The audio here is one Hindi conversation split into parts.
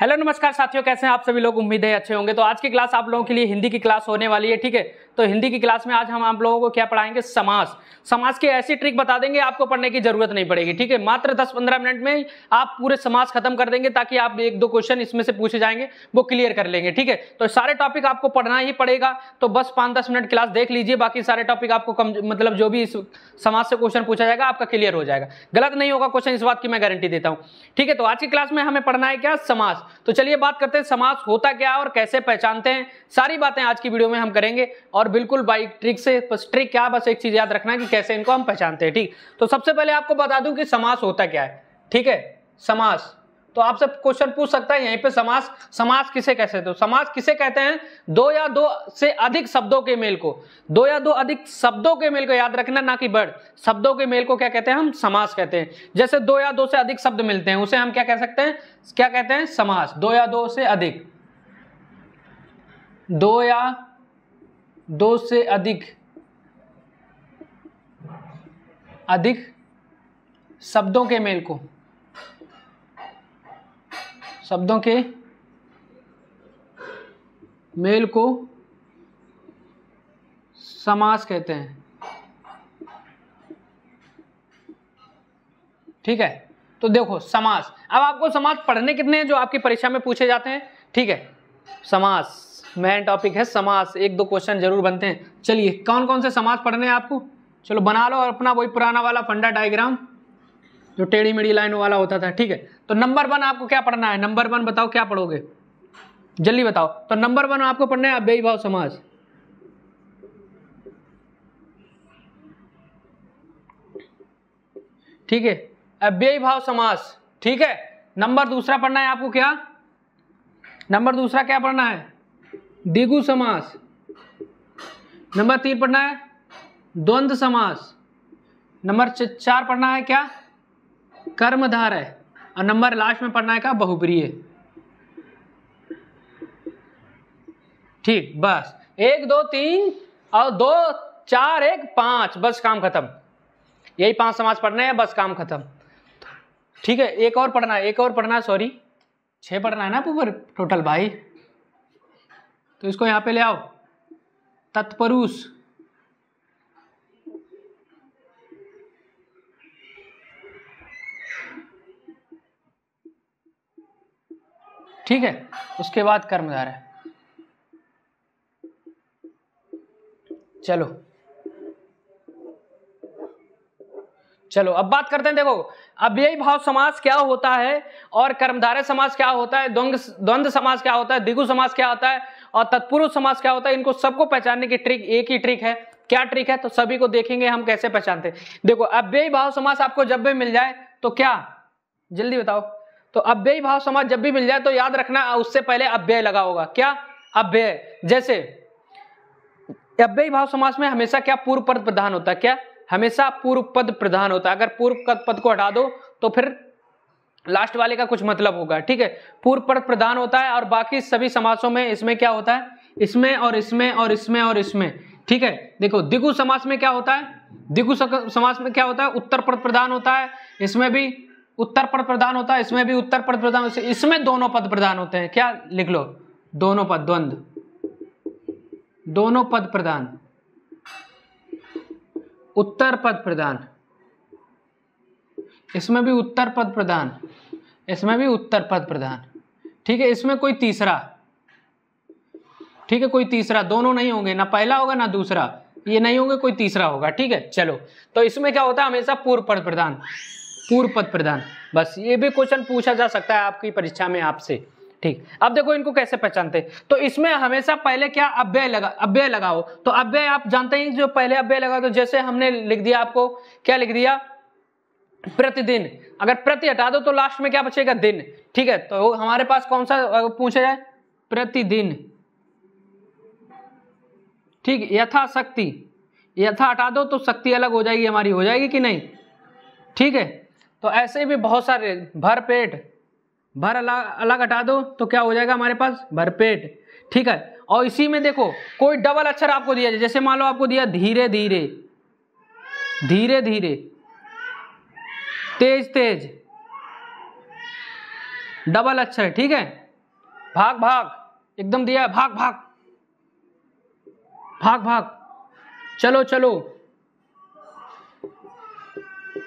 हेलो नमस्कार साथियों कैसे हैं आप सभी लोग उम्मीद है अच्छे होंगे तो आज की क्लास आप लोगों के लिए हिंदी की क्लास होने वाली है ठीक है तो हिंदी की क्लास में आज हम आप लोगों को क्या पढ़ाएंगे समास समाज की ऐसी ट्रिक बता देंगे आपको पढ़ने की जरूरत नहीं पड़ेगी ठीक है मात्र 10-15 मिनट में आप पूरे समाज खत्म कर देंगे ताकि आप एक दो क्वेश्चन इसमें से पूछे जाएंगे वो क्लियर कर लेंगे ठीक है तो सारे टॉपिक आपको पढ़ना ही पड़ेगा तो बस पाँच दस मिनट क्लास देख लीजिए बाकी सारे टॉपिक आपको कम मतलब जो भी इस समाज से क्वेश्चन पूछा जाएगा आपका क्लियर हो जाएगा गलत नहीं होगा क्वेश्चन इस बात की मैं गारंटी देता हूँ ठीक है तो आज की क्लास में हमें पढ़ना है क्या समास तो चलिए बात करते हैं समास होता क्या है और कैसे पहचानते हैं सारी बातें आज की वीडियो में हम करेंगे और बिल्कुल बाइक ट्रिक से बस ट्रिक क्या बस एक चीज याद रखना कि कैसे इनको हम पहचानते हैं ठीक तो सबसे पहले आपको बता दूं कि समास होता क्या है ठीक है समास तो आपसे क्वेश्चन पूछ सकता है यहीं पे समास समास किसे कहते हैं तो समास किसे कहते हैं दो या दो से अधिक शब्दों के मेल को दो या दो अधिक शब्दों के मेल को याद रखना ना कि बर्ड शब्दों के मेल को क्या कहते हैं हम समास कहते हैं जैसे दो या दो से अधिक शब्द मिलते हैं उसे हम क्या कह सकते हैं क्या कहते हैं समास दो या दो से अधिक दो या दो से अधिक अधिक शब्दों के मेल को शब्दों के मेल को समास कहते हैं ठीक है तो देखो समास अब आपको समास पढ़ने कितने हैं जो आपकी परीक्षा में पूछे जाते हैं ठीक है समास मेन टॉपिक है समास एक दो क्वेश्चन जरूर बनते हैं चलिए कौन कौन से समास पढ़ने हैं आपको चलो बना लो और अपना वही पुराना वाला फंडा डायग्राम जो टेढ़ी मेढ़ी लाइन वाला होता था ठीक है तो नंबर वन आपको क्या पढ़ना है नंबर वन बताओ क्या पढ़ोगे जल्दी बताओ तो नंबर वन आपको पढ़ना है अव्ययी भाव समाज ठीक है अव्ययी भाव समास ठीक है नंबर दूसरा पढ़ना है आपको क्या नंबर दूसरा क्या पढ़ना है दिगु समास नंबर तीन पढ़ना है द्वंद्व समास नंबर चार पढ़ना है क्या कर्मधार है और नंबर लास्ट में पढ़ना है का बहुप्रिय ठीक बस एक दो तीन और दो चार एक पांच बस काम खत्म यही पांच समाज पढ़ना है बस काम खत्म ठीक है एक और पढ़ना है एक और पढ़ना है सॉरी छह पढ़ना है ना पूरे टोटल भाई तो इसको यहां पे ले आओ तत्परुष ठीक है उसके बाद कर्मधारा है चलो चलो अब बात करते हैं देखो अव्ययी भाव समास क्या होता है और कर्मधारय समास क्या होता है द्वंद द्वंद समास क्या होता है दिगु समास क्या होता है और तत्पुरुष समास क्या होता है इनको सबको पहचानने की ट्रिक एक ही ट्रिक है क्या ट्रिक है तो सभी को देखेंगे हम कैसे पहचानते देखो अव्ययी भाव समास आपको जब भी मिल जाए तो क्या जल्दी बताओ तो अव्ययी भाव समाज जब भी मिल जाए तो याद रखना उससे पहले अव्यय लगा होगा क्या अव्यय जैसे अव्यय भाव समाज में हमेशा क्या पूर्व पद प्रधान होता है क्या हमेशा पूर्व पद प्रधान होता है अगर पूर्व पद को हटा दो तो फिर लास्ट वाले का कुछ मतलब होगा ठीक है पूर्व पद प्रधान होता है और बाकी सभी समासों में इसमें क्या होता है इसमें और इसमें और इसमें और इसमें ठीक है देखो दिगु समास में क्या होता है दिगु समास में क्या होता है उत्तर पद प्रधान होता है इसमें भी उत्तर पद प्रधान होता है इसमें भी उत्तर पद प्रधान होता है इसमें दोनों पद प्रधान होते हैं क्या लिख लो दोनों पद द्वंद दोनों पद प्रधान उत्तर पद प्रधान इसमें भी उत्तर पद प्रधान इसमें भी उत्तर पद प्रधान ठीक है इसमें कोई तीसरा ठीक है कोई तीसरा दोनों नहीं होंगे ना पहला होगा ना दूसरा ये नहीं होंगे कोई तीसरा होगा ठीक है चलो तो इसमें क्या होता है हमेशा पूर्व पद प्रधान पूर्व पद प्रधान बस ये भी क्वेश्चन पूछा जा सकता है आपकी परीक्षा में आपसे ठीक अब देखो इनको कैसे पहचानते तो इसमें हमेशा पहले क्या अव्यय लगा अव्यय लगाओ तो अव्यय आप जानते हैं जो पहले अव्यय लगा तो जैसे हमने लिख दिया आपको क्या लिख दिया प्रतिदिन अगर प्रति हटा दो तो लास्ट में क्या बचेगा दिन ठीक है तो हमारे पास कौन सा पूछा जाए प्रतिदिन ठीक यथाशक्ति यथा हटा दो तो शक्ति अलग हो जाएगी हमारी हो जाएगी कि नहीं ठीक है तो ऐसे भी बहुत सारे भर पेट भर अलग अलग हटा दो तो क्या हो जाएगा हमारे पास भर पेट ठीक है और इसी में देखो कोई डबल अक्षर आपको दिया जाए जैसे मान लो आपको दिया धीरे धीरे धीरे धीरे तेज तेज डबल अक्षर ठीक है भाग भाग एकदम दिया है भाग भाग भाग भाग चलो चलो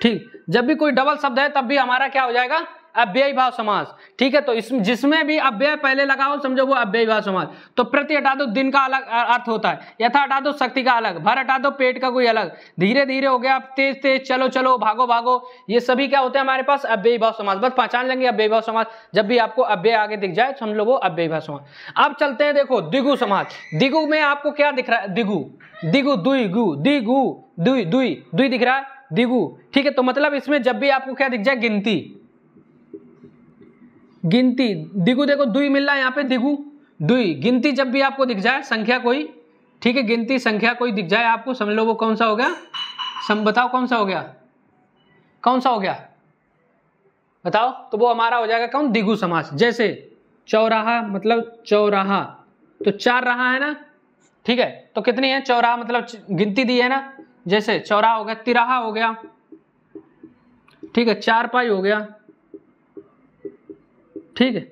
ठीक जब भी कोई डबल शब्द है तब भी हमारा क्या हो जाएगा अव्यय भाव समास ठीक है तो इसमें जिसमें भी अव्यय पहले लगा हो समझो वो अव्यय भाव समास तो प्रति हटा दो दिन का अलग अर्थ होता है यथा हटा दो शक्ति का अलग भर हटा दो पेट का कोई अलग धीरे धीरे हो गया आप तेज तेज चलो चलो भागो भागो ये सभी क्या होते हैं हमारे पास अव्यय भाव समास बस पहचान लेंगे अव्यय भाव समास जब भी आपको अव्यय आगे दिख जाए समझ लो वो अव्यय भाव समास अब चलते हैं देखो दिगु समाज दिगु में आपको क्या दिख रहा है दिगु दिगु दुई गु दिगु दुई दुई दुई दिख रहा है दिगु ठीक है तो मतलब इसमें जब भी आपको क्या दिख जाए गिनती गिनती दिगु देखो दुई मिल रहा है यहाँ पे दिगु दुई गिनती जब भी आपको दिख जाए संख्या कोई ठीक है गिनती संख्या कोई दिख जाए आपको समझ लो वो कौन सा हो गया सम बताओ कौन सा हो गया कौन सा हो गया बताओ तो वो हमारा हो जाएगा कौन दिगु समास जैसे चौराहा मतलब चौराहा तो चार रहा है ना ठीक है तो कितनी है चौराहा मतलब गिनती दी है ना जैसे चौरा हो गया तिराहा हो गया ठीक है चार पाई हो गया ठीक है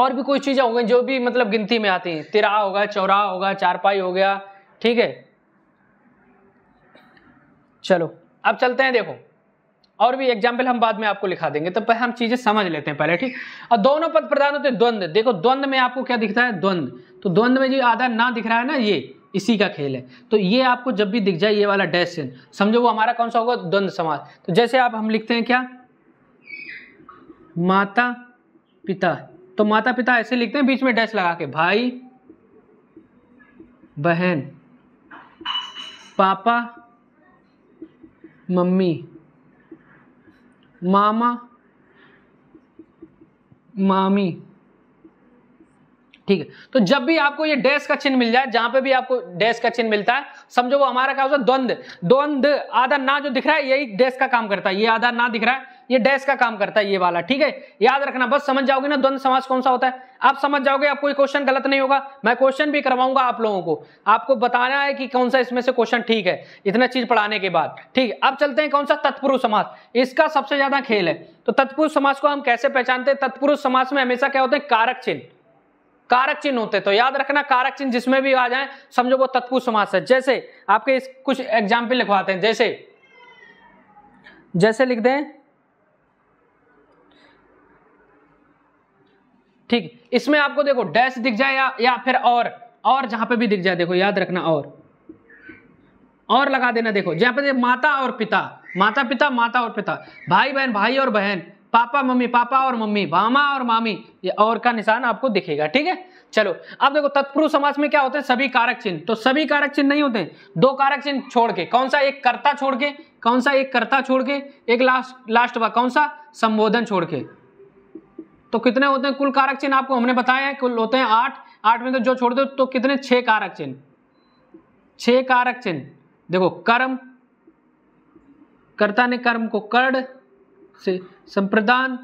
और भी कोई चीजें हो गई जो भी मतलब गिनती में आती हैं तिराहा होगा चौराहा होगा चारपाई हो गया ठीक है चलो अब चलते हैं देखो और भी एग्जाम्पल हम बाद में आपको लिखा देंगे तो पहले हम चीजें समझ लेते हैं पहले ठीक और दोनों पद प्रधान होते हैं द्वंद्व देखो द्वंद्व में आपको क्या दिखता है द्वंद्व तो द्वंद्व में जो आधा ना दिख रहा है ना ये इसी का खेल है तो ये आपको जब भी दिख जाए ये वाला डैश चिन्ह समझो वो हमारा कौन सा होगा द्वंद समाज तो जैसे आप हम लिखते हैं क्या माता पिता तो माता पिता ऐसे लिखते हैं बीच में डैश लगा के भाई बहन पापा मम्मी मामा मामी ठीक है तो जब भी आपको ये डैश का चिन्ह मिल जाए जहां पे भी आपको डैश का चिन्ह मिलता है समझो वो हमारा क्या होता है द्वंद द्वंद आधा ना जो दिख रहा है यही डैश का काम करता है ये आधा ना दिख रहा है ये डैश का काम करता है ये वाला ठीक है याद रखना बस समझ जाओगे ना द्वंद समाज कौन सा होता है आप समझ जाओगे आपको क्वेश्चन गलत नहीं होगा मैं क्वेश्चन भी करवाऊंगा आप लोगों को आपको बताना है कि कौन सा इसमें से क्वेश्चन ठीक है इतना चीज पढ़ाने के बाद ठीक है अब चलते हैं कौन सा तत्पुरुष समाज इसका सबसे ज्यादा खेल है तो तत्पुरुष समाज को हम कैसे पहचानते हैं तत्पुरुष समाज में हमेशा क्या होते हैं कारक चिन्ह कारक चिन्ह होते तो याद रखना कारक चिन्ह जिसमें भी आ जाए समझो वो तत्पुरुष समास है जैसे आपके इस कुछ एग्जाम्पल लिखवाते हैं जैसे जैसे लिख दें ठीक इसमें आपको देखो डैश दिख जाए या, या फिर और और जहां पे भी दिख जाए देखो याद रखना और और लगा देना देखो जहां पे माता और पिता माता पिता माता और पिता भाई बहन भाई और बहन पापा मम्मी पापा और मम्मी मामा और मामी ये और का निशान आपको दिखेगा ठीक है चलो अब देखो तत्पुरुष समाज में क्या होते हैं सभी कारक चिन्ह तो सभी कारक चिन्ह नहीं होते दो कारक चिन्ह छोड़ के कौन सा एक कर्ता छोड़ के कौन सा एक कर्ता छोड़ के एक लास्ट लास्ट वा कौन सा संबोधन छोड़ के तो कितने होते हैं कुल कारक चिन्ह आपको हमने बताया है कुल होते हैं आठ आठ में तो जो छोड़ दो तो कितने छह कारक चिन्ह छह कारक चिन्ह देखो कर्म कर्ता ने कर्म को कर्ण से संप्रदान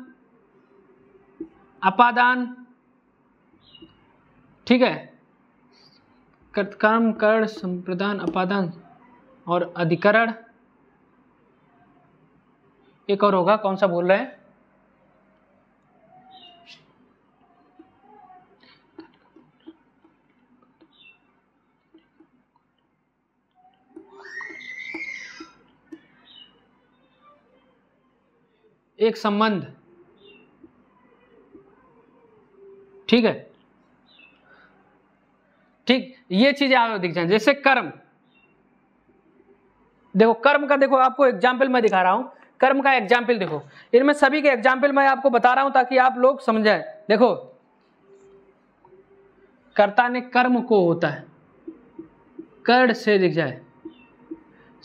अपादान ठीक है कर्म कर्ण संप्रदान अपादान और अधिकरण एक और होगा कौन सा बोल रहे हैं एक संबंध ठीक है ठीक ये चीजें आप दिख जाए जैसे कर्म देखो कर्म का देखो आपको एग्जाम्पल मैं दिखा रहा हूं कर्म का एग्जाम्पल देखो इनमें सभी के एग्जाम्पल मैं आपको बता रहा हूं ताकि आप लोग समझाए देखो कर्ता ने कर्म को होता है कर्ण से दिख जाए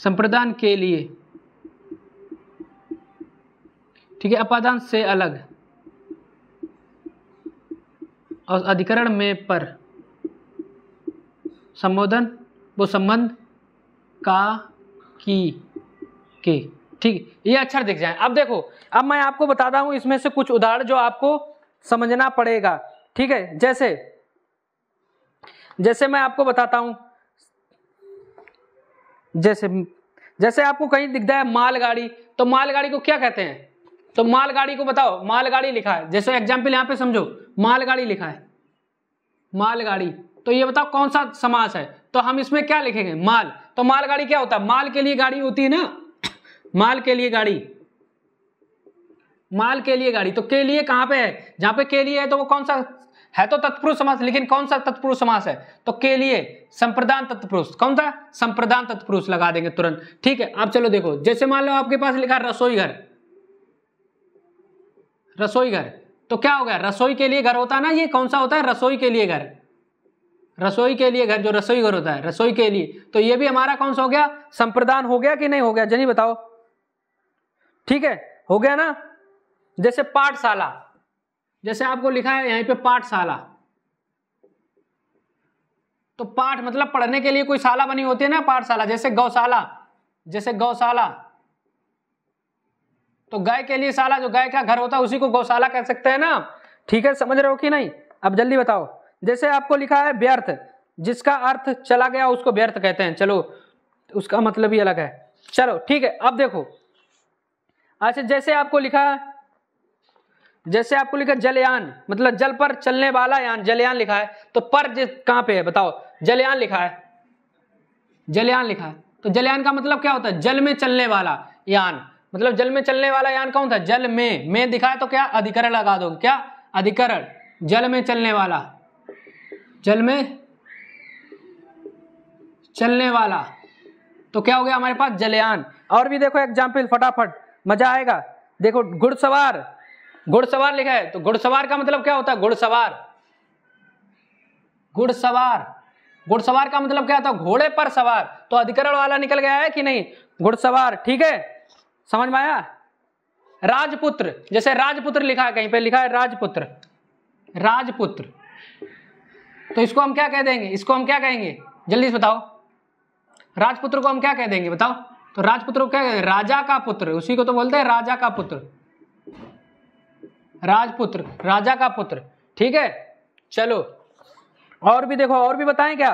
संप्रदान के लिए ठीक है अपादान से अलग और अधिकरण में पर संबोधन वो संबंध का की के ठीक ये अक्षर दिख जाए अब देखो अब मैं आपको बताता हूं इसमें से कुछ उदाहरण जो आपको समझना पड़ेगा ठीक है जैसे जैसे मैं आपको बताता हूं जैसे जैसे आपको कहीं दिखता है मालगाड़ी तो मालगाड़ी को क्या कहते हैं तो मालगाड़ी को बताओ मालगाड़ी लिखा है जैसे एग्जाम्पल यहाँ पे समझो मालगाड़ी लिखा है मालगाड़ी तो ये बताओ कौन सा समास है तो हम इसमें क्या लिखेंगे माल तो मालगाड़ी क्या होता है माल के लिए गाड़ी होती है ना माल के लिए गाड़ी माल के लिए गाड़ी तो के लिए कहाँ पे है जहां पे के लिए है तो वो कौन सा है तो तत्पुरुष समास लेकिन कौन सा तत्पुरुष समास है तो के लिए संप्रदान तत्पुरुष कौन सा संप्रदान तत्पुरुष लगा देंगे तुरंत ठीक है आप चलो देखो जैसे मान लो आपके पास लिखा रसोई घर रसोई घर तो क्या हो गया रसोई के लिए घर होता है ना ये कौन सा होता है रसोई के लिए घर रसोई के लिए घर जो रसोई घर होता है रसोई के लिए तो ये भी हमारा कौन सा हो गया संप्रदान हो गया कि नहीं हो गया जनी बताओ ठीक है हो गया ना जैसे पाठशाला जैसे आपको लिखा है यहीं पे पाठशाला तो पाठ मतलब पढ़ने के लिए कोई शाला बनी होती है ना पाठशाला जैसे गौशाला जैसे गौशाला तो गाय के लिए साला जो गाय का घर होता है उसी को गौशाला कह सकते हैं ना ठीक है समझ रहे हो कि नहीं अब जल्दी बताओ जैसे आपको लिखा है व्यर्थ जिसका अर्थ चला गया उसको व्यर्थ कहते हैं चलो उसका मतलब ही अलग है चलो ठीक है अब देखो अच्छा जैसे आपको लिखा जैसे आपको लिखा जलयान मतलब जल पर चलने वाला यान जलयान लिखा है तो पर जिस कहां पे है बताओ जलयान लिखा है जलयान लिखा है तो जलयान का मतलब क्या होता है जल में चलने वाला यान मतलब जल में चलने वाला यान कौन था जल में में दिखाया तो क्या अधिकरण लगा दो क्या अधिकरण जल में चलने वाला जल में चलने वाला तो क्या हो गया हमारे पास जलयान और भी देखो एग्जाम्पल फटाफट मजा आएगा देखो घुड़सवार घुड़सवार लिखा है तो घुड़सवार का मतलब क्या होता है घुड़सवार घुड़सवार घुड़सवार का मतलब क्या होता है घोड़े पर सवार तो अधिकरण वाला निकल गया है कि नहीं घुड़सवार ठीक है समझ में आया राजपुत्र जैसे राजपुत्र लिखा है कहीं पे लिखा है राजपुत्र राजपुत्र तो इसको हम क्या कह देंगे इसको हम क्या कहेंगे जल्दी से बताओ राजपुत्र को हम क्या कह देंगे बताओ तो राजपुत्र को क्या राजा का पुत्र उसी को तो बोलते हैं राजा का पुत्र राजपुत्र राजा का पुत्र ठीक है चलो और भी देखो और भी बताएं क्या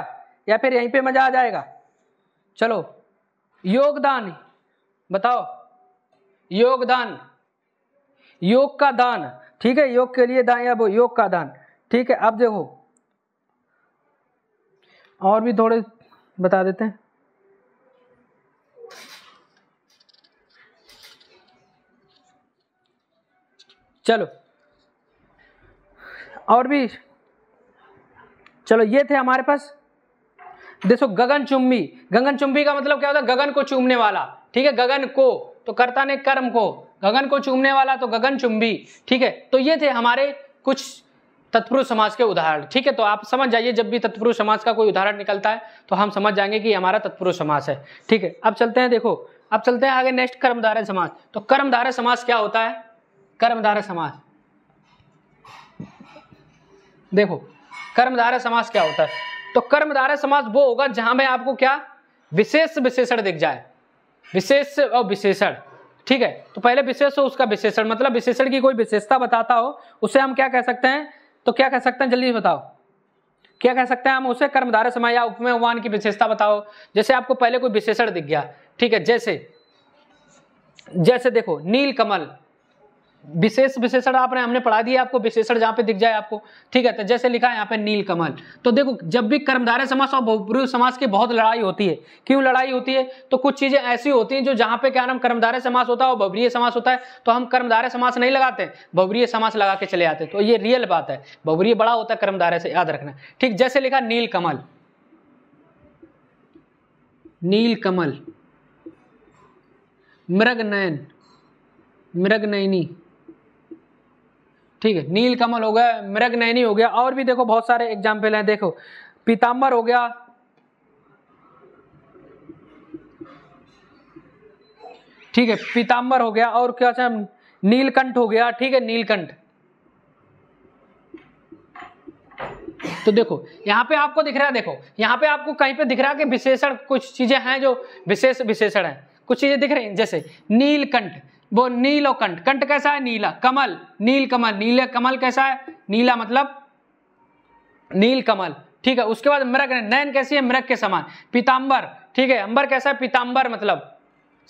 या फिर यहीं पे मजा आ जाएगा चलो योगदान बताओ योगदान योग का दान ठीक है योग के लिए दान या वो योग का दान ठीक है अब देखो और भी थोड़े बता देते हैं चलो और भी चलो ये थे हमारे पास देखो गगन चुम्बी गगन चुम्बी का मतलब क्या होता है गगन को चूमने वाला ठीक है गगन को तो कर्ता ने कर्म को गगन को चूमने वाला तो गगन चुंबी ठीक है तो ये थे हमारे कुछ तत्पुरुष समाज के उदाहरण ठीक है तो आप समझ जाइए जब भी तत्पुरुष समाज का कोई उदाहरण निकलता है तो हम समझ जाएंगे कि हमारा तत्पुरुष समाज है ठीक है अब चलते हैं देखो अब चलते हैं आगे नेक्स्ट कर्मधारय समाज तो कर्मधारय समाज क्या होता है कर्मधारय समाज देखो कर्मधारय समाज क्या होता है तो कर्मधारय समाज वो होगा जहां में आपको क्या विशेष विशेषण दिख जाए विशेष और विशेषण ठीक है तो पहले विशेष हो उसका विशेषण मतलब विशेषण की कोई विशेषता बताता हो उसे हम क्या कह सकते हैं तो क्या कह सकते हैं जल्दी बताओ क्या कह सकते हैं हम उसे कर्मधारय समय या उपमेयवान की विशेषता बताओ जैसे आपको पहले कोई विशेषण दिख गया ठीक है जैसे जैसे देखो नील कमल विशेष विशेषण आपने हमने पढ़ा दिया आपको विशेषण जहां पे दिख जाए आपको ठीक है तो जैसे लिखा है यहाँ पे नील कमल तो देखो जब भी कर्मधारय समाज और भूपुरु समाज की बहुत लड़ाई होती है क्यों लड़ाई होती है तो कुछ चीजें ऐसी होती हैं जो जहां पे क्या नाम कर्मधारय समास होता है और भवरीय समास होता है तो हम कर्मधारय समास नहीं लगाते भवरीय समास लगा के चले आते तो ये रियल बात है भवरीय बड़ा होता है कर्मधारय से याद रखना ठीक जैसे लिखा नील कमल नील कमल मृग नयन मृग नयनी ठीक है नील कमल हो गया मृग नैनी हो गया और भी देखो बहुत सारे एग्जाम्पल हैं देखो पीताम्बर हो गया ठीक है पीताम्बर हो गया और क्या नीलकंठ हो गया ठीक है नीलकंठ तो देखो यहाँ पे आपको दिख रहा है देखो यहां पे आपको कहीं पे दिख रहा है कि विशेषण कुछ चीजें हैं जो विशेष विशेषण है कुछ चीजें दिख रही हैं जैसे नीलकंठ वो नीलो कंठ कंठ कैसा है नीला कमल नील कमल नीले कमल कैसा है नीला मतलब नील कमल ठीक है उसके बाद मृग नयन कैसी है मृग के समान पीताम्बर ठीक है अंबर कैसा है पीताम्बर मतलब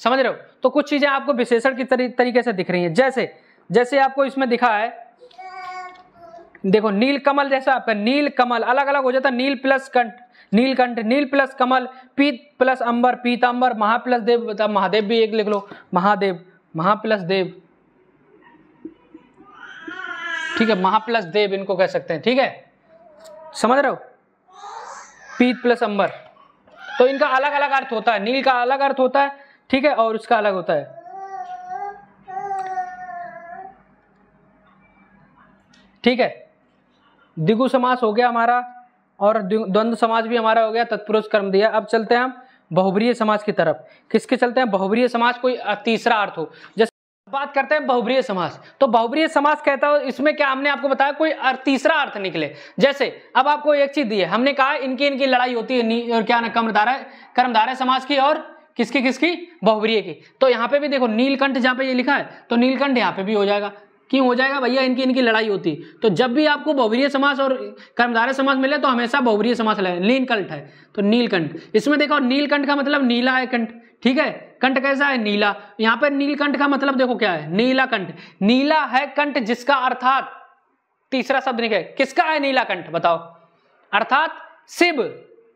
समझ रहे हो तो कुछ चीजें आपको विशेषण की तरी, तरीके से दिख रही हैं जैसे जैसे आपको इसमें दिखा है देखो नील कमल जैसा आपका नील कमल अलग अलग हो जाता है नील प्लस कंठ नीलकंठ नील प्लस कमल पीत प्लस अंबर पीताम्बर महा प्लस देव मतलब महादेव भी एक लिख लो महादेव महा प्लस देव ठीक है महा प्लस देव इनको कह सकते हैं ठीक है समझ रहे हो पीत प्लस अंबर तो इनका अलग अलग अर्थ होता है नील का अलग अर्थ होता है ठीक है और उसका अलग होता है ठीक है दिगु समास हो गया हमारा और द्वंद्व समाज भी हमारा हो गया तत्पुरुष कर्म दिया अब चलते हैं हम बहुबरीय समाज की तरफ किसके चलते हैं बहुबरीय समाज कोई तीसरा अर्थ हो जैसे बात करते हैं बहुबरीय समाज तो बहुबरीय समाज कहता है इसमें क्या हमने आपको बताया कोई तीसरा अर्थ निकले जैसे अब आपको एक चीज दी है हमने कहा इनकी इनकी लड़ाई होती है और क्या ना कर्मधारा कर्मधारा समाज की और किसकी किसकी बहुबरीय की तो यहाँ पे भी देखो नीलकंठ जहाँ पे ये लिखा है तो नीलकंठ यहाँ पे भी हो जाएगा क्यों हो जाएगा भैया इनकी इनकी लड़ाई होती तो जब भी आपको बहुवरीय समास और कर्मधारय समास मिले तो हमेशा बहुवीय समास लगे नीलकंठ है तो नीलकंठ इसमें देखो नीलकंठ का मतलब नीला है कंठ ठीक है कंठ कैसा है नीला यहाँ पर नीलकंठ का मतलब देखो क्या है नीला कंठ नीला है कंठ जिसका अर्थात तीसरा शब्द है किसका है नीला कंठ बताओ अर्थात शिव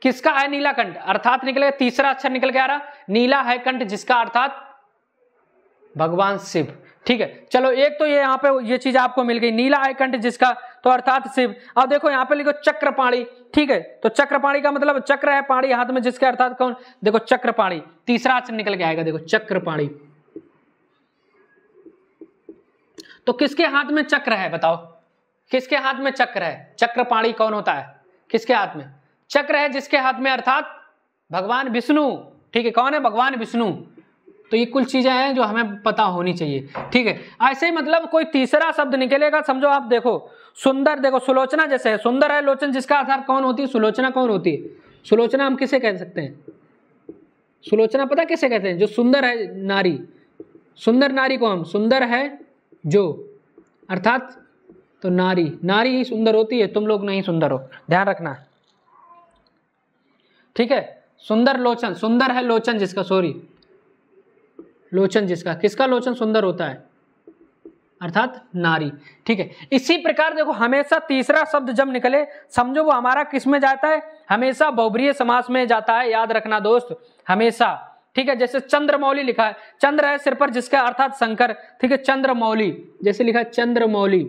किसका है नीलाकंठ अर्थात निकलेगा तीसरा अक्षर निकल के आ रहा नीला है कंठ जिसका अर्थात भगवान शिव ठीक है चलो एक तो ये यहाँ पे ये चीज आपको मिल गई नीला आयकंठ जिसका तो अर्थात शिव अब देखो यहाँ पे लिखो चक्रपाणी ठीक है तो चक्रपाणी का मतलब चक्र है पाणी हाथ में जिसके अर्थात कौन देखो चक्रपाणी तीसरा अक्षर निकल के आएगा देखो चक्रपाणी तो किसके हाथ में चक्र है बताओ किसके हाथ में चक्र है चक्रपाणी कौन होता है किसके हाथ में चक्र है जिसके हाथ में अर्थात भगवान विष्णु ठीक है कौन है भगवान विष्णु तो ये कुछ चीज़ें हैं जो हमें पता होनी चाहिए ठीक है ऐसे ही मतलब कोई तीसरा शब्द निकलेगा समझो आप देखो सुंदर देखो सुलोचना जैसे है सुंदर है लोचन जिसका आधार कौन होती है सुलोचना कौन होती है सुलोचना हम किसे कह सकते हैं सुलोचना पता किसे कहते हैं जो सुंदर है नारी सुंदर नारी को हम सुंदर है जो अर्थात तो नारी नारी ही सुंदर होती है तुम लोग नहीं सुंदर हो ध्यान रखना ठीक है सुंदर लोचन सुंदर है लोचन जिसका सॉरी लोचन जिसका किसका लोचन सुंदर होता है अर्थात नारी ठीक है इसी प्रकार देखो हमेशा तीसरा शब्द जब निकले समझो वो हमारा किस में जाता है हमेशा बहुबरीय समास में जाता है याद रखना दोस्त हमेशा ठीक है जैसे चंद्रमौली लिखा है चंद्र है सिर पर जिसका अर्थात शंकर ठीक है चंद्रमौली जैसे लिखा है चंद्रमौली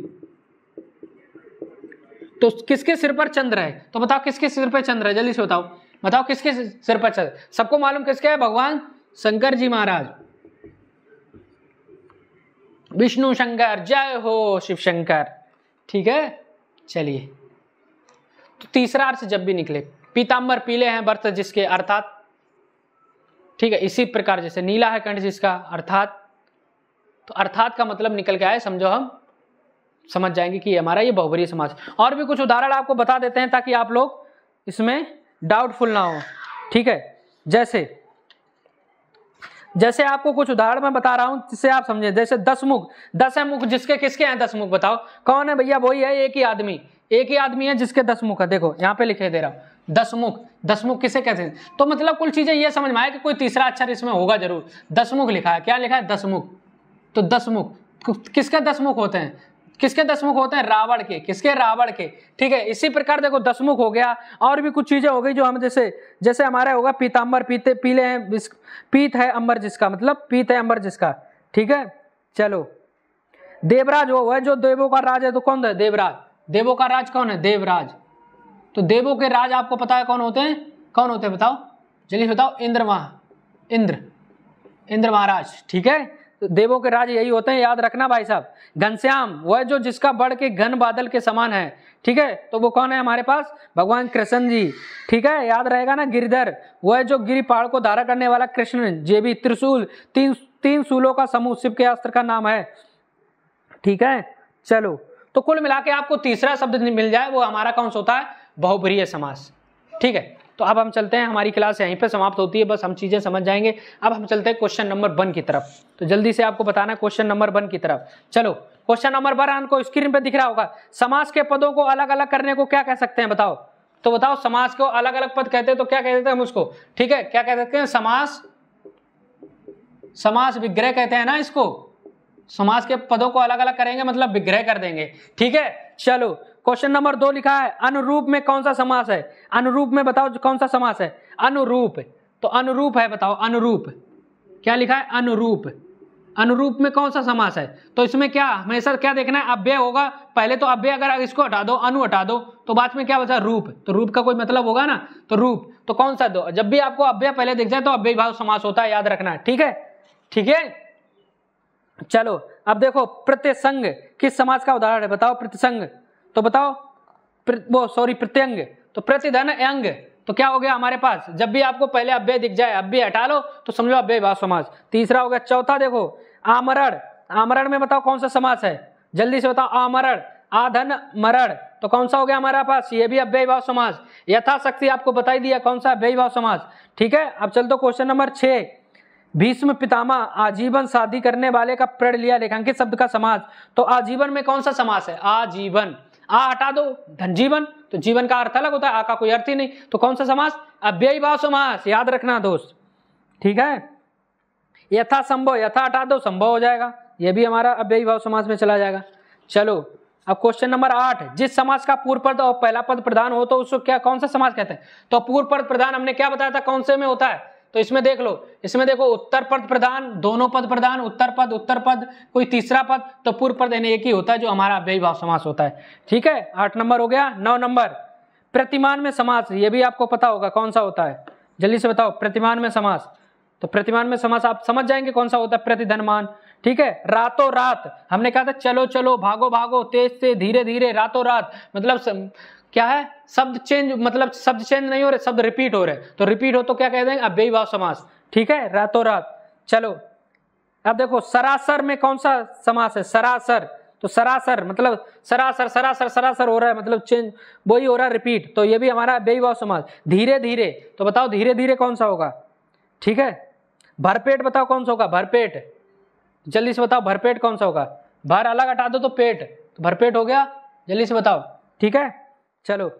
तो किसके सिर पर चंद्र है तो बताओ किसके सिर पर चंद्र है जल्दी से बताओ बताओ किसके सिर पर चंद्र सबको मालूम किसके है भगवान शंकर जी महाराज विष्णु शंकर जय हो शिव शंकर ठीक है चलिए तो तीसरा अर्थ जब भी निकले पीताम्बर पीले हैं वर्त जिसके अर्थात ठीक है इसी प्रकार जैसे नीला है कंठ जिसका अर्थात तो अर्थात का मतलब निकल के आए समझो हम समझ जाएंगे कि हमारा ये बहुबरीय समाज और भी कुछ उदाहरण आपको बता देते हैं ताकि आप लोग इसमें डाउटफुल ना हो ठीक है जैसे जैसे आपको कुछ उदाहरण में बता रहा हूं जिससे आप समझे जैसे दस मुख दस है मुख जिसके किसके हैं दस मुख बताओ कौन है भैया वही है एक ही आदमी एक ही आदमी है जिसके दस मुख है देखो यहाँ पे लिखे दे रहा हूँ दसमुख दसमुख किसे कहते हैं तो मतलब कुल चीजें ये समझ में आए कि कोई तीसरा अक्षर इसमें होगा जरूर दसमुख लिखा है क्या लिखा है दसमुख तो दस मुख किसके दस मुख होते हैं किसके दसमुख होते हैं रावण के किसके रावण के ठीक है इसी प्रकार देखो दसमुख हो गया और भी कुछ चीजें हो गई जो हम जैसे जैसे हमारा होगा पीताम्बर पीते पीले हैं पीत है अंबर जिसका मतलब पीत है अंबर जिसका ठीक है चलो देवराज वो है जो देवों का राज है तो कौन है देवराज देवों का राज कौन है देवराज तो देवों के राज आपको पता है कौन होते हैं कौन होते हैं बताओ जल्दी बताओ इंद्र महा इंद्र इंद्र महाराज ठीक है देवों के राज यही होते हैं याद रखना भाई साहब घनश्याम वह जो जिसका बढ़ के घन बादल के समान है ठीक है तो वो कौन है हमारे पास भगवान कृष्ण जी ठीक है याद रहेगा ना गिरधर वह जो गिरी पहाड़ को धारा करने वाला कृष्ण जे भी त्रिशूल तीन तीन सूलों का समूह शिव के अस्त्र का नाम है ठीक है चलो तो कुल मिला के आपको तीसरा शब्द मिल जाए वो हमारा कौन सा होता है बहुप्रिय समास ठीक है तो अब हम चलते हैं हमारी क्लास यहीं पे समाप्त होती है बस हम चीज़ें समझ जाएंगे अब हम चलते हैं क्वेश्चन नंबर वन की तरफ तो जल्दी से आपको बताना क्वेश्चन नंबर वन की तरफ चलो क्वेश्चन नंबर वन आपको स्क्रीन पर दिख रहा होगा समाज के पदों को अलग अलग करने को क्या कह सकते हैं बताओ तो बताओ समाज को अलग अलग पद कहते हैं तो क्या कह देते हैं हम उसको ठीक है क्या कह सकते हैं समास समास विग्रह कहते हैं ना इसको समाज के पदों को अलग अलग करेंगे मतलब विग्रह कर देंगे ठीक है चलो क्वेश्चन नंबर दो लिखा है अनुरूप में कौन सा समास है अनुरूप में बताओ कौन सा समास है अनुरूप तो अनुरूप है बताओ अनुरूप क्या लिखा है अनुरूप अनुरूप में कौन सा समास है तो इसमें क्या हमेशा क्या देखना है अव्यय होगा पहले तो अव्यय अगर इसको हटा दो अनु हटा दो तो बाद में क्या बचा रूप तो रूप का कोई मतलब होगा ना तो रूप तो कौन सा दो जब भी आपको अव्यय पहले दिख जाए तो अव्यय भाव समास होता है याद रखना है ठीक है ठीक है चलो अब देखो प्रत्यसंग किस समाज का उदाहरण है बताओ प्रत्यसंग तो बताओ प्र, वो सॉरी प्रत्यंग तो प्रतिधन अंग तो क्या हो गया हमारे पास जब भी आपको पहले अव्यय दिख जाए अव्यय हटा लो तो समझो अव्यय भाव समाज तीसरा हो गया चौथा देखो आमरण आमरण में बताओ कौन सा समास है जल्दी से बताओ आमरण आधन मरण तो कौन सा हो गया हमारे पास ये भी अव्यय भाव समाज यथाशक्ति आपको बताई दिया कौन सा अव्यय भाव समाज ठीक है अब चल दो क्वेश्चन नंबर छे भीष्म पितामा आजीवन शादी करने वाले का प्रण लिया रेखांकित शब्द का समाज तो आजीवन में कौन सा समास है आजीवन आ हटा दो धन जीवन तो जीवन का अर्थ अलग होता है आ का कोई अर्थ ही नहीं तो कौन सा समास अव्ययी भाव समास याद रखना दोस्त ठीक है यथा संभव यथा हटा दो संभव हो जाएगा यह भी हमारा अव्ययी भाव समास में चला जाएगा चलो अब क्वेश्चन नंबर आठ जिस समाज का पूर्व पद और पहला पद प्रधान हो तो उसको क्या कौन सा समाज कहते हैं तो पूर्व पद प्रधान हमने क्या बताया था कौन से में होता है तो इसमें देख लो इसमें देखो उत्तर पद प्रधान दोनों पद प्रधान उत्तर पद उत्तर पद कोई तीसरा पद तो पूर्व पद यानी एक ही होता है जो हमारा अव्ययी भाव समास होता है ठीक है आठ नंबर हो गया नौ नंबर प्रतिमान में समास ये भी आपको पता होगा कौन सा होता है जल्दी से बताओ प्रतिमान में समास तो प्रतिमान में समास आप समझ जाएंगे कौन सा होता है प्रतिधनमान ठीक है रातों रात हमने कहा था चलो चलो भागो भागो तेज से धीरे धीरे रातों रात मतलब क्या है शब्द चेंज मतलब शब्द चेंज नहीं हो रहे शब्द रिपीट हो रहे तो रिपीट हो तो क्या कह देंगे अव्ययी भाव समास ठीक है रातों रात चलो अब देखो सरासर में कौन सा समास है सरासर तो सरासर मतलब सरासर सरासर सरासर हो रहा है मतलब चेंज वही हो रहा है रिपीट तो ये भी हमारा बेई भाव समास धीरे धीरे तो बताओ धीरे धीरे कौन सा होगा ठीक है भरपेट बताओ कौन सा होगा भरपेट जल्दी से बताओ भरपेट कौन सा होगा भर अलग हटा दो तो पेट तो भरपेट हो गया जल्दी से बताओ ठीक है चलो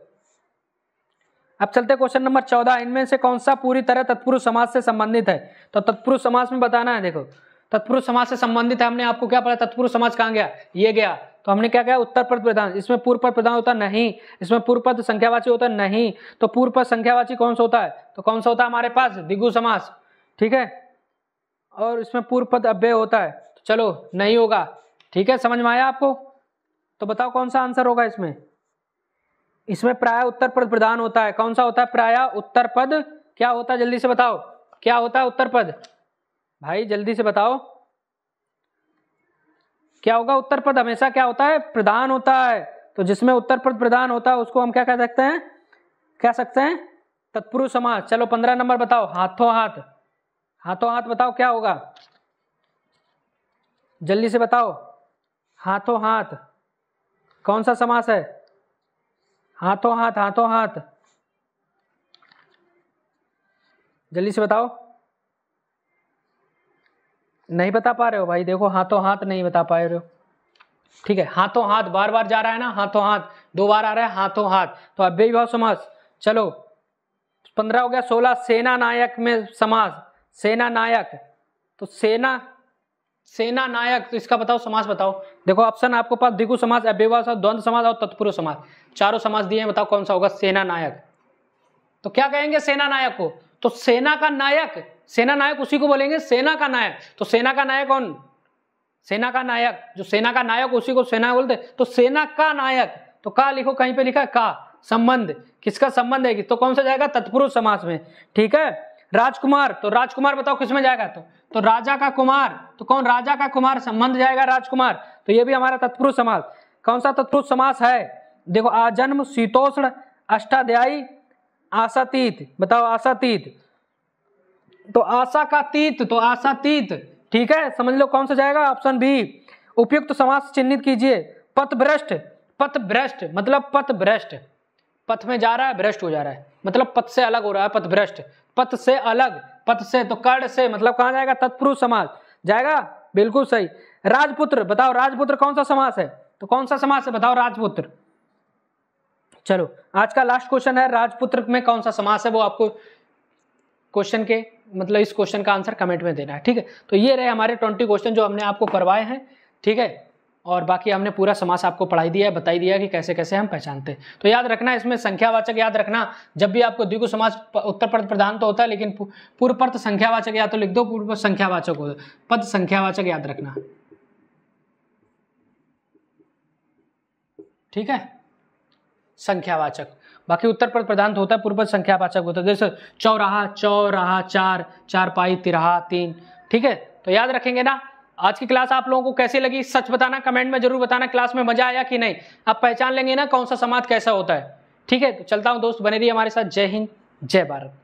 अब चलते क्वेश्चन नंबर चौदह इनमें से कौन सा पूरी तरह तत्पुरुष समाज से संबंधित है तो तत्पुरुष समाज में बताना है देखो तत्पुरुष समाज से संबंधित है हमने आपको क्या पढ़ा तत्पुरुष समाज कहाँ गया ये गया तो हमने क्या कहा उत्तर पद प्रधान इसमें पूर्व पद प्रधान होता नहीं इसमें पूर्व पद संख्यावाची होता नहीं तो पूर्व पद संख्यावाची कौन सा होता है तो कौन सा होता है हमारे पास दिगु समास ठीक है और इसमें पूर्व पद अव्यय होता है तो चलो नहीं होगा ठीक है समझ में आया आपको तो बताओ कौन सा आंसर होगा इसमें इसमें प्राय उत्तर पद प्रधान होता है कौन सा होता है प्राय उत्तर पद क्या होता है जल्दी से बताओ क्या होता है उत्तर पद भाई जल्दी से बताओ क्या होगा उत्तर पद हमेशा क्या होता है प्रधान होता है तो जिसमें उत्तर पद प्रधान होता है उसको हम क्या कह सकते हैं कह सकते हैं तत्पुरुष समास चलो पंद्रह नंबर बताओ हाथों हाथ हाथों हाथ बताओ क्या होगा जल्दी से बताओ हाथों हाथ कौन सा समास है हाथों हाथ हाथों हाथ जल्दी से बताओ नहीं बता पा रहे हो भाई देखो हाथों हाथ नहीं बता पा रहे हो ठीक है हाथों हाथ बार बार जा रहा है ना हाथों हाथ दो बार आ रहा है हाथों हाथ तो भी भाव समास चलो पंद्रह हो गया सोलह सेना नायक में समास सेना नायक तो सेना सेना नायक तो इसका बताओ समाज बताओ देखो ऑप्शन आपको पास दिगु समाज अव्यवास द्वंद समाज और तत्पुरुष समाज चारों समाज दिए हैं बताओ कौन सा होगा सेना नायक तो क्या कहेंगे सेना नायक को तो सेना का नायक सेना नायक उसी को बोलेंगे सेना का नायक तो सेना का नायक कौन सेना का नायक जो सेना का नायक उसी को सेना बोलते तो सेना का नायक तो का लिखो कहीं पे लिखा का संबंध किसका संबंध है तो कौन सा जाएगा तत्पुरुष समाज में ठीक है राजकुमार तो राजकुमार बताओ किसमें जाएगा तो तो राजा का कुमार तो कौन राजा का कुमार संबंध जाएगा राजकुमार तो ये भी हमारा तत्पुरुष समास कौन सा तत्पुरुष समास है देखो आजन्म शीतोष्ण अष्टाध्यायी आशातीत बताओ आशातीत तो आशा का तीत तो आशातीत ठीक है समझ लो कौन सा जाएगा ऑप्शन बी उपयुक्त तो समास चिन्हित कीजिए पथ भ्रष्ट पथ भ्रष्ट मतलब पथ भ्रष्ट पथ में जा रहा है भ्रष्ट हो जा रहा है मतलब पथ से अलग हो रहा है पथ भ्रष्ट पथ से अलग पथ से तो कर्ण से मतलब कहा जाएगा तत्पुरुष समास जाएगा बिल्कुल सही राजपुत्र बताओ राजपुत्र कौन सा समास है तो कौन सा समास है बताओ राजपुत्र चलो आज का लास्ट क्वेश्चन है राजपुत्र में कौन सा समास है वो आपको क्वेश्चन के मतलब इस क्वेश्चन का आंसर कमेंट में देना है ठीक है तो ये रहे हमारे ट्वेंटी क्वेश्चन जो हमने आपको करवाए हैं ठीक है और बाकी हमने पूरा समास आपको पढ़ाई दिया है बताई दिया कि कैसे कैसे हम पहचानते हैं तो याद रखना इसमें संख्यावाचक याद रखना जब भी आपको द्विगु समास उत्तर पद प्रधान तो होता है लेकिन पूर्व पर्थ संख्यावाचक या तो लिख दो पूर्व संख्यावाचक हो पद संख्यावाचक याद रखना ठीक है संख्यावाचक बाकी उत्तर पद प्रधान तो होता है पूर्व पद संख्यावाचक होता है जैसे चौराहा चौराहा चार चार पाई तिराहा तीन ठीक है तो याद रखेंगे ना आज की क्लास आप लोगों को कैसे लगी सच बताना कमेंट में जरूर बताना क्लास में मजा आया कि नहीं आप पहचान लेंगे ना कौन सा समाज कैसा होता है ठीक है तो चलता हूँ दोस्त बने रही हमारे साथ जय हिंद जय भारत